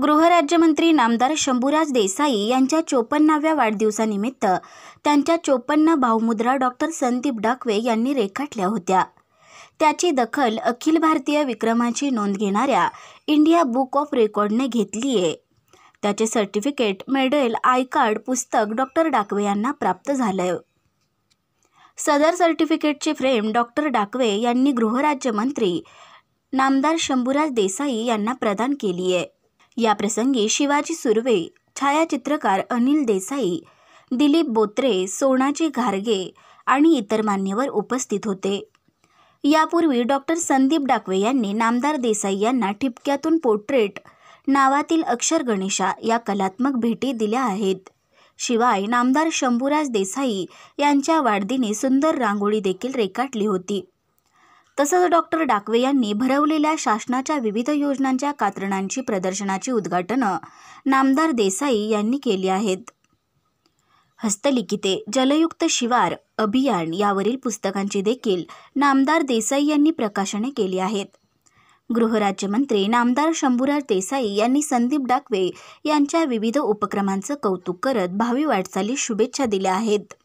गृहराज्यमंत्री नामदार शंभूराज देसाई यांच्या चोपन्नाव्या वाढदिवसानिमित्त त्यांच्या चोपन्न भावमुद्रा डॉक्टर संदीप डाकवे यांनी रेखाटल्या होत्या त्याची दखल अखिल भारतीय विक्रमाची नोंद घेणाऱ्या इंडिया बुक ऑफ रेकॉर्डने आहे त्याचे सर्टिफिकेट मेडल आय कार्ड पुस्तक डॉक्टर डाकवे यांना प्राप्त झालंय सदर सर्टिफिकेटचे फ्रेम डॉक्टर डाकवे यांनी गृहराज्यमंत्री नामदार शंभूराज देसाई यांना प्रदान केली आहे याप्रसंगी शिवाजी सुर्वे छायाचित्रकार अनिल देसाई दिलीप बोत्रे सोनाजी घारगे आणि इतर मान्यवर उपस्थित होते यापूर्वी डॉक्टर संदीप डाकवे यांनी नामदार देसाई यांना ठिपक्यातून पोर्ट्रेट नावातील अक्षर गणेशा या कलात्मक भेटी दिल्या आहेत शिवाय नामदार शंभूराज देसाई यांच्या वाढदिनी सुंदर रांगोळी देखील रेखाटली होती तसंच डॉक्टर डाकवे यांनी भरवलेल्या शासनाच्या विविध योजनांच्या कात्रणांची प्रदर्शनाची उद्घाटनं नामदार देसाई यांनी केली आहेत हस्तलिखिते जलयुक्त शिवार अभियान यावरील पुस्तकांची देखील नामदार देसाई यांनी प्रकाशने केली आहेत गृहराज्यमंत्री नामदार शंभूराज देसाई यांनी संदीप डाकवे यांच्या विविध उपक्रमांचं कौतुक करत भावी वाटचाली शुभेच्छा दिल्या आहेत